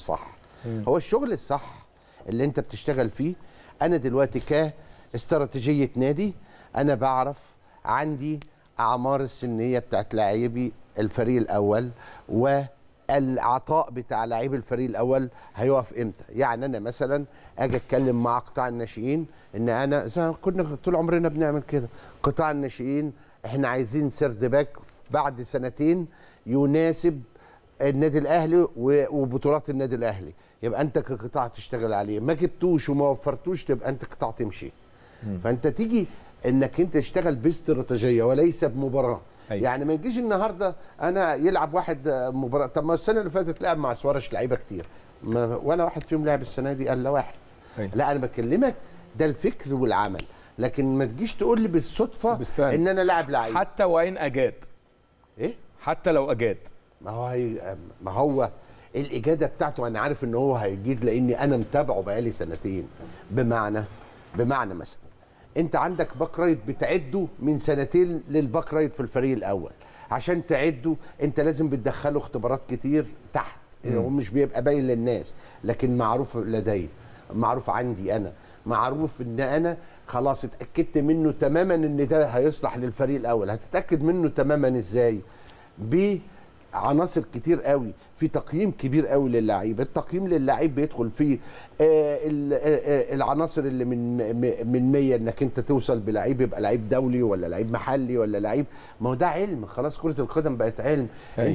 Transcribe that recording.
صح هو الشغل الصح اللي انت بتشتغل فيه انا دلوقتي كاستراتيجيه نادي انا بعرف عندي اعمار السنيه بتاعت لاعبي الفريق الاول و العطاء بتاع لعيب الفريق الاول هيقف امتى يعني انا مثلا اجي اتكلم مع قطاع الناشئين ان انا كنا طول عمرنا بنعمل كده قطاع الناشئين احنا عايزين سرد باك بعد سنتين يناسب النادي الاهلي وبطولات النادي الاهلي يبقى انت كقطاع تشتغل عليه ما جبتوش وما وفرتوش تبقى انت قطاع تمشي فانت تيجي انك انت تشتغل باستراتيجيه وليس بمباراه أيوة. يعني ما يجيش النهارده انا يلعب واحد مباراه طب ما السنه اللي فاتت لعب مع سوارش لعيبه كتير ما ولا واحد فيهم لعب السنه دي الا واحد أيوة. لا انا بكلمك ده الفكر والعمل لكن ما تجيش تقول لي بالصدفه بستاني. ان انا لاعب لعيب حتى وان اجاد ايه حتى لو اجاد ما هو هي ما هو الاجاده بتاعته انا عارف ان هو هيجيد لاني انا متابعه بقالي سنتين بمعنى بمعنى مثلا انت عندك باك رايت بتعده من سنتين للباك رايت في الفريق الاول عشان تعده انت لازم بتدخله اختبارات كتير تحت ومش بيبقى باين للناس لكن معروف لدي معروف عندي انا معروف ان انا خلاص اتاكدت منه تماما ان ده هيصلح للفريق الاول هتتاكد منه تماما ازاي؟ بيه عناصر كتير قوي في تقييم كبير قوي للعيب التقييم للعيب بيدخل في آه، آه، آه، العناصر اللي من من 100 انك انت توصل بلعيب يبقى لعيب دولي ولا لعيب محلي ولا لعيب ما هو ده علم خلاص كره القدم بقت علم أي. أيوة.